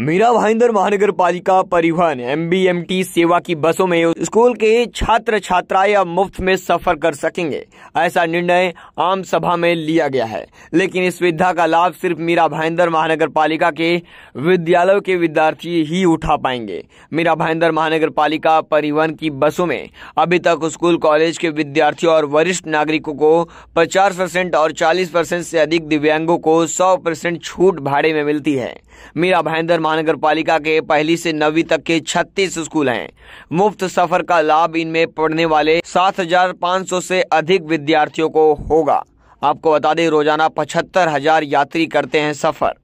मीरा भाईंदर महानगर पालिका परिवहन एम सेवा की बसों में स्कूल के छात्र छात्राएं मुफ्त में सफर कर सकेंगे ऐसा निर्णय आम सभा में लिया गया है लेकिन इस सुविधा का लाभ सिर्फ मीरा भाईंदर महानगर पालिका के विद्यालयों के विद्यार्थी ही उठा पाएंगे मीरा भाईंदर महानगर पालिका परिवहन की बसों में अभी तक स्कूल कॉलेज के विद्यार्थियों और वरिष्ठ नागरिकों को पचास परसेंट और चालीस परसेंट से अधिक दिव्यांगों को सौ परसेंट छूट भाड़े में मिलती है मीरा भाईंदर महानगर पालिका के पहली से नवी तक के 36 स्कूल हैं मुफ्त सफर का लाभ इनमें पढ़ने वाले 7,500 से अधिक विद्यार्थियों को होगा आपको बता दें रोजाना पचहत्तर हजार यात्री करते हैं सफर